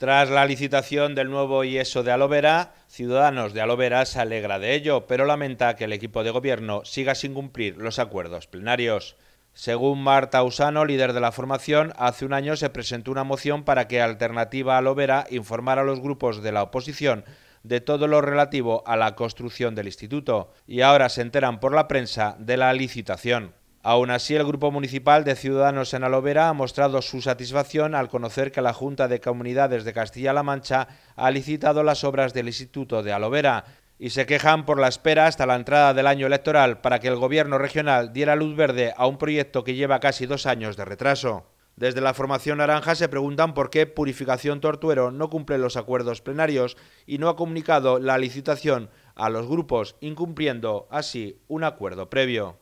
Tras la licitación del nuevo IESO de Alovera, Ciudadanos de Alovera se alegra de ello, pero lamenta que el equipo de gobierno siga sin cumplir los acuerdos plenarios. Según Marta Usano, líder de la formación, hace un año se presentó una moción para que Alternativa Alovera informara a los grupos de la oposición de todo lo relativo a la construcción del instituto, y ahora se enteran por la prensa de la licitación. Aún así, el Grupo Municipal de Ciudadanos en Alovera ha mostrado su satisfacción al conocer que la Junta de Comunidades de Castilla-La Mancha ha licitado las obras del Instituto de Alovera y se quejan por la espera hasta la entrada del año electoral para que el Gobierno regional diera luz verde a un proyecto que lleva casi dos años de retraso. Desde la formación naranja se preguntan por qué Purificación Tortuero no cumple los acuerdos plenarios y no ha comunicado la licitación a los grupos, incumpliendo así un acuerdo previo.